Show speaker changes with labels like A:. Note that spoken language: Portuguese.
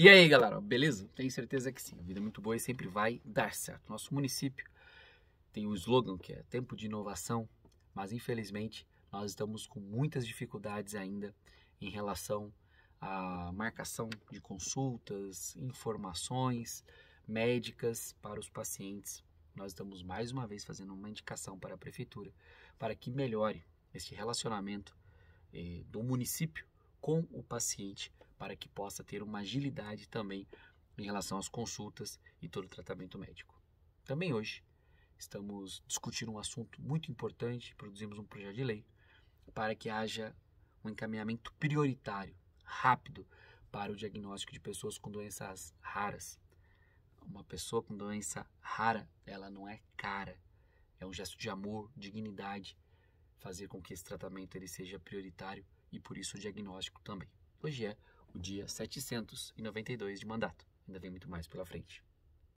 A: E aí, galera, beleza? Tenho certeza que sim. A vida é muito boa e sempre vai dar certo. Nosso município tem o um slogan que é tempo de inovação, mas infelizmente nós estamos com muitas dificuldades ainda em relação à marcação de consultas, informações médicas para os pacientes. Nós estamos mais uma vez fazendo uma indicação para a prefeitura para que melhore este relacionamento eh, do município com o paciente para que possa ter uma agilidade também em relação às consultas e todo o tratamento médico. Também hoje estamos discutindo um assunto muito importante, produzimos um projeto de lei para que haja um encaminhamento prioritário, rápido, para o diagnóstico de pessoas com doenças raras. Uma pessoa com doença rara, ela não é cara. É um gesto de amor, dignidade, fazer com que esse tratamento ele seja prioritário e por isso o diagnóstico também. Hoje é o dia 792 de mandato. Ainda vem muito mais pela frente.